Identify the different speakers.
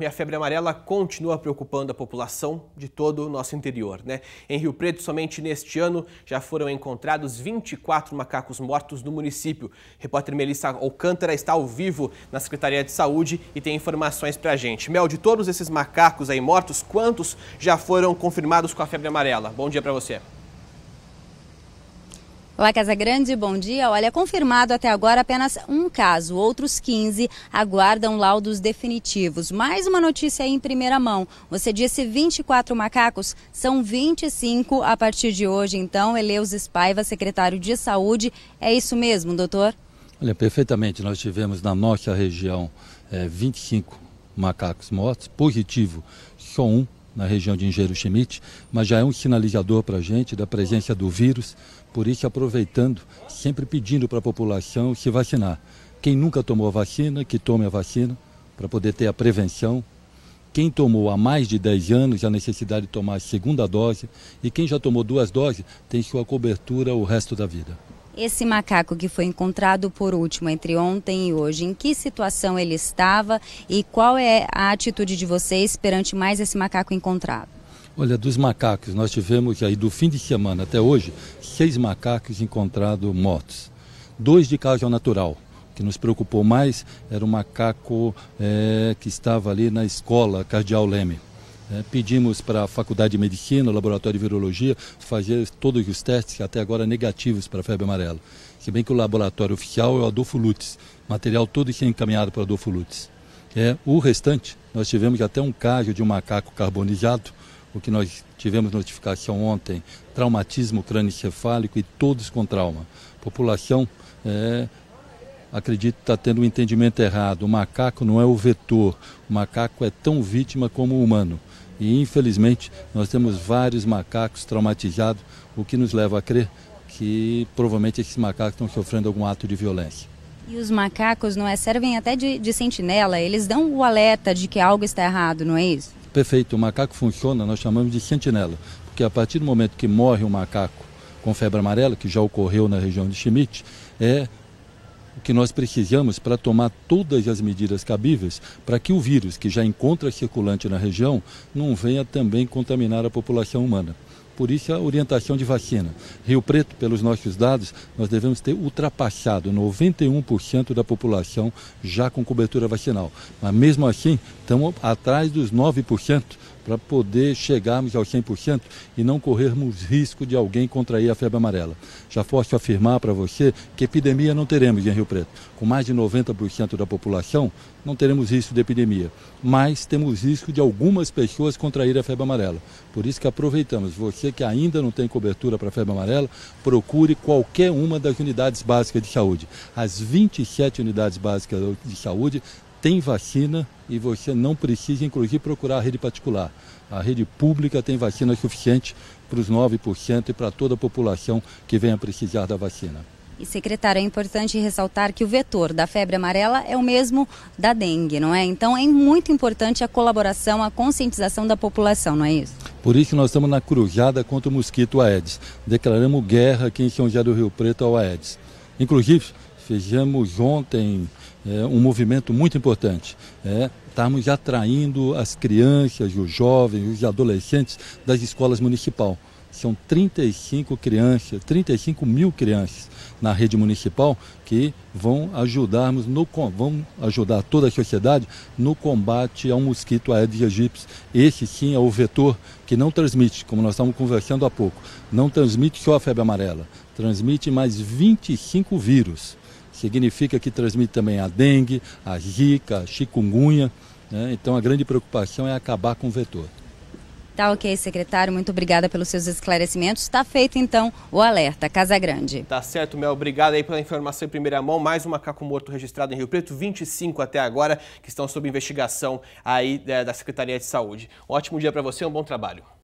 Speaker 1: E a febre amarela continua preocupando a população de todo o nosso interior. Né? Em Rio Preto, somente neste ano, já foram encontrados 24 macacos mortos no município. Repórter Melissa Alcântara está ao vivo na Secretaria de Saúde e tem informações para a gente. Mel, de todos esses macacos aí mortos, quantos já foram confirmados com a febre amarela? Bom dia para você. Olá, Casa Grande, bom dia. Olha, confirmado até agora apenas um caso, outros 15 aguardam laudos definitivos. Mais uma notícia aí em primeira mão. Você disse 24 macacos, são 25 a partir de hoje. Então, Eleus Espaiva, secretário de Saúde, é isso mesmo, doutor?
Speaker 2: Olha, perfeitamente. Nós tivemos na nossa região é, eh, 25 macacos mortos, positivo só um na região de Engenheiro Schmidt, mas já é um sinalizador para a gente da presença do vírus, por isso aproveitando, sempre pedindo para a população se vacinar. Quem nunca tomou a vacina, que tome a vacina, para poder ter a prevenção. Quem tomou há mais de 10 anos, a necessidade de tomar a segunda dose. E quem já tomou duas doses, tem sua cobertura o resto da vida.
Speaker 1: Esse macaco que foi encontrado por último entre ontem e hoje, em que situação ele estava e qual é a atitude de vocês perante mais esse macaco encontrado?
Speaker 2: Olha, dos macacos, nós tivemos aí do fim de semana até hoje, seis macacos encontrados mortos. Dois de causa natural. O que nos preocupou mais era o macaco é, que estava ali na escola Cardeal Leme. É, pedimos para a Faculdade de Medicina, o Laboratório de Virologia, fazer todos os testes até agora é negativos para a febre amarela. Se bem que o laboratório oficial é o Adolfo Lutz. Material todo que é encaminhado para o Adolfo Lutz. É, o restante, nós tivemos até um caso de um macaco carbonizado, o que nós tivemos notificação ontem, traumatismo crânio e todos com trauma. População é, acredito que está tendo um entendimento errado. O macaco não é o vetor, o macaco é tão vítima como o humano. E infelizmente nós temos vários macacos traumatizados, o que nos leva a crer que provavelmente esses macacos estão sofrendo algum ato de violência.
Speaker 1: E os macacos, não é? Servem até de, de sentinela, eles dão o alerta de que algo está errado, não é isso?
Speaker 2: Perfeito, o macaco funciona, nós chamamos de sentinela, porque a partir do momento que morre um macaco com febre amarela, que já ocorreu na região de Schmidt, é o que nós precisamos para tomar todas as medidas cabíveis para que o vírus, que já encontra circulante na região, não venha também contaminar a população humana por isso a orientação de vacina. Rio Preto, pelos nossos dados, nós devemos ter ultrapassado 91% da população já com cobertura vacinal. Mas mesmo assim, estamos atrás dos 9% para poder chegarmos aos 100% e não corrermos risco de alguém contrair a febre amarela. Já posso afirmar para você que epidemia não teremos em Rio Preto. Com mais de 90% da população, não teremos risco de epidemia, mas temos risco de algumas pessoas contraírem a febre amarela. Por isso que aproveitamos, você que ainda não tem cobertura para a febre amarela, procure qualquer uma das unidades básicas de saúde. As 27 unidades básicas de saúde tem vacina e você não precisa, inclusive, procurar a rede particular. A rede pública tem vacina suficiente para os 9% e para toda a população que venha precisar da vacina.
Speaker 1: E, secretário, é importante ressaltar que o vetor da febre amarela é o mesmo da dengue, não é? Então é muito importante a colaboração, a conscientização da população, não é isso?
Speaker 2: Por isso nós estamos na cruzada contra o mosquito Aedes. Declaramos guerra aqui em São José do Rio Preto ao Aedes. Inclusive, fizemos ontem é um movimento muito importante. É estarmos atraindo as crianças, os jovens, os adolescentes das escolas municipal. São 35 crianças, 35 mil crianças na rede municipal que vão ajudarmos no vão ajudar toda a sociedade no combate ao mosquito Aedes aegypti. Esse sim é o vetor que não transmite, como nós estamos conversando há pouco, não transmite só a febre amarela, transmite mais 25 vírus significa que transmite também a dengue, a zika, a chikungunya. Né? Então a grande preocupação é acabar com o vetor.
Speaker 1: Tá ok, secretário. Muito obrigada pelos seus esclarecimentos. Está feito, então, o alerta. Casa Grande.
Speaker 2: Tá certo, Mel. Obrigado aí pela informação em primeira mão.
Speaker 1: Mais um macaco morto registrado em Rio Preto. 25 até agora que estão sob investigação aí é, da Secretaria de Saúde. Um ótimo dia para você. Um bom trabalho.